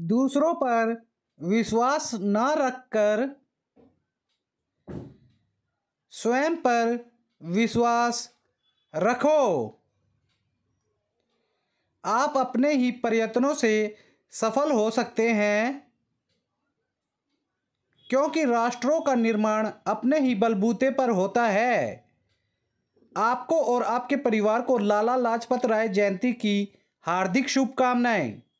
दूसरों पर विश्वास न रखकर स्वयं पर विश्वास रखो आप अपने ही प्रयत्नों से सफल हो सकते हैं क्योंकि राष्ट्रों का निर्माण अपने ही बलबूते पर होता है आपको और आपके परिवार को लाला लाजपत राय जयंती की हार्दिक शुभकामनाएं